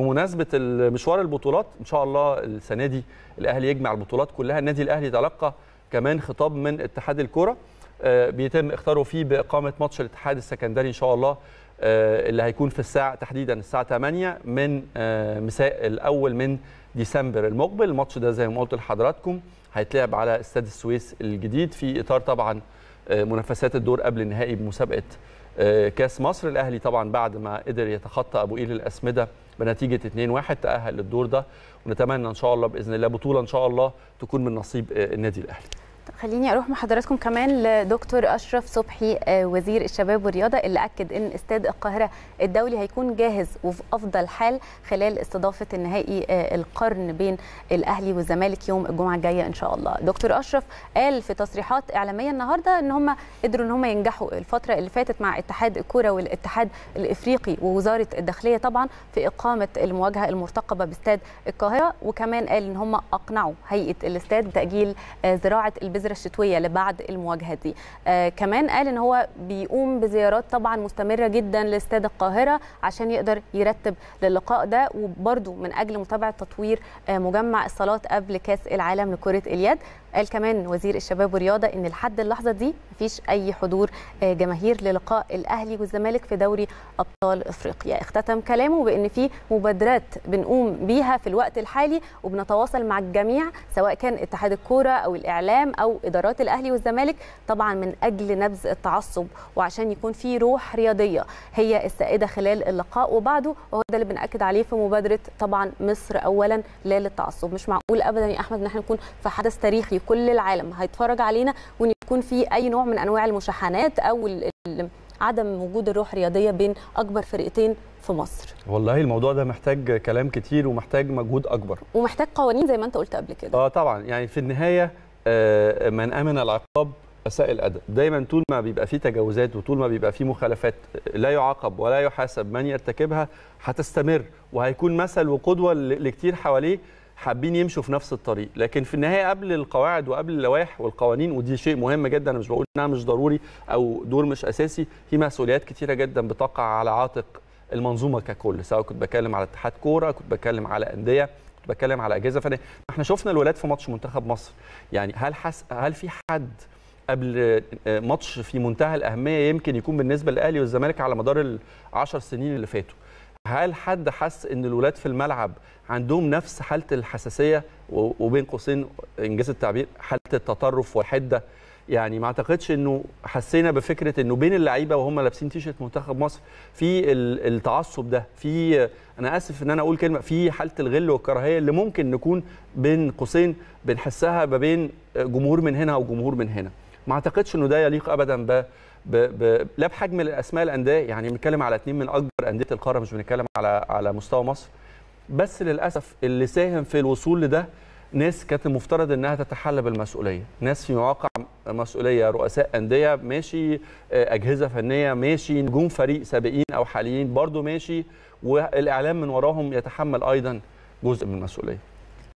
بمناسبه مشوار البطولات ان شاء الله السنه دي الاهلي يجمع البطولات كلها النادي الاهلي تلقى كمان خطاب من اتحاد الكره آه، بيتم اختاره فيه باقامه ماتش الاتحاد السكندري ان شاء الله آه، اللي هيكون في الساعه تحديدا الساعه 8 من آه، مساء الاول من ديسمبر المقبل الماتش ده زي ما قلت لحضراتكم هيتلعب على استاد السويس الجديد في اطار طبعا منافسات الدور قبل النهائي بمسابقه آه، كاس مصر الاهلي طبعا بعد ما قدر يتخطى ابو قير الاسمده بنتيجه 2-1 تاهل للدور ده ونتمنى ان شاء الله باذن الله بطوله ان شاء الله تكون من نصيب آه، النادي الاهلي خليني اروح مع حضراتكم كمان لدكتور اشرف صبحي آه، وزير الشباب والرياضه اللي اكد ان استاد القاهره الدولي هيكون جاهز وفي افضل حال خلال استضافه النهائي آه، القرن بين الاهلي والزمالك يوم الجمعه الجايه ان شاء الله. دكتور اشرف قال في تصريحات اعلاميه النهارده ان هم قدروا ان هم ينجحوا الفتره اللي فاتت مع اتحاد الكوره والاتحاد الافريقي ووزاره الداخليه طبعا في اقامه المواجهه المرتقبه باستاد القاهره وكمان قال ان هم اقنعوا هيئه الاستاد بتاجيل آه، زراعه البناء البذره الشتويه لبعد المواجهه دي آه كمان قال ان هو بيقوم بزيارات طبعا مستمره جدا لاستاد القاهره عشان يقدر يرتب للقاء ده وبرده من اجل متابعه تطوير آه مجمع الصالات قبل كاس العالم لكره اليد قال كمان وزير الشباب والرياضه ان لحد اللحظه دي مفيش اي حضور آه جماهير للقاء الاهلي والزمالك في دوري ابطال افريقيا اختتم كلامه بان في مبادرات بنقوم بيها في الوقت الحالي وبنتواصل مع الجميع سواء كان اتحاد الكوره او الاعلام او او ادارات الاهلي والزمالك طبعا من اجل نبذ التعصب وعشان يكون في روح رياضيه هي السائده خلال اللقاء وبعده وهو ده اللي بناكد عليه في مبادره طبعا مصر اولا لا للتعصب مش معقول ابدا يا احمد ان احنا نكون في حدث تاريخي كل العالم هيتفرج علينا وان يكون في اي نوع من انواع المشاحنات او عدم وجود الروح الرياضيه بين اكبر فرقتين في مصر والله الموضوع ده محتاج كلام كتير ومحتاج مجهود اكبر ومحتاج قوانين زي ما انت قلت قبل كده اه طبعا يعني في النهايه آه، من امن العقاب اساء الادب دايما طول ما بيبقى فيه تجاوزات وطول ما بيبقى فيه مخالفات لا يعاقب ولا يحاسب من يرتكبها هتستمر وهيكون مثل وقدوه لكتير حواليه حابين يمشوا في نفس الطريق لكن في النهايه قبل القواعد وقبل اللوائح والقوانين ودي شيء مهم جدا انا مش بقول انها مش ضروري او دور مش اساسي في مسؤوليات كتيره جدا بتقع على عاتق المنظومه ككل سواء كنت بتكلم على اتحاد كوره كنت بتكلم على انديه بتكلم على اجهزه فنيه احنا شفنا الولاد في ماتش منتخب مصر يعني هل حس... هل في حد قبل آه، ماتش في منتهى الاهميه يمكن يكون بالنسبه للاهلي والزمالك على مدار ال سنين اللي فاتوا هل حد حس ان الولاد في الملعب عندهم نفس حاله الحساسيه وبين قوسين انجاز التعبير حاله التطرف والحده يعني ما اعتقدش انه حسينا بفكره انه بين اللعيبه وهم لابسين تيشيرت منتخب مصر في التعصب ده في انا اسف ان انا اقول كلمه في حاله الغل والكراهيه اللي ممكن نكون بين قوسين بنحسها ما بين جمهور من هنا وجمهور من هنا ما اعتقدش انه ده يليق ابدا ب ب ب لا بحجم الاسماء الانديه يعني بنتكلم على اثنين من اكبر انديه القاره مش بنتكلم على على مستوى مصر بس للاسف اللي ساهم في الوصول لده ناس كانت المفترض انها تتحلى بالمسؤوليه ناس في مواقع مسؤوليه رؤساء انديه ماشي آه، اجهزه فنيه ماشي نجوم فريق سابقين او حاليين برضو ماشي والاعلام من وراهم يتحمل ايضا جزء من المسؤوليه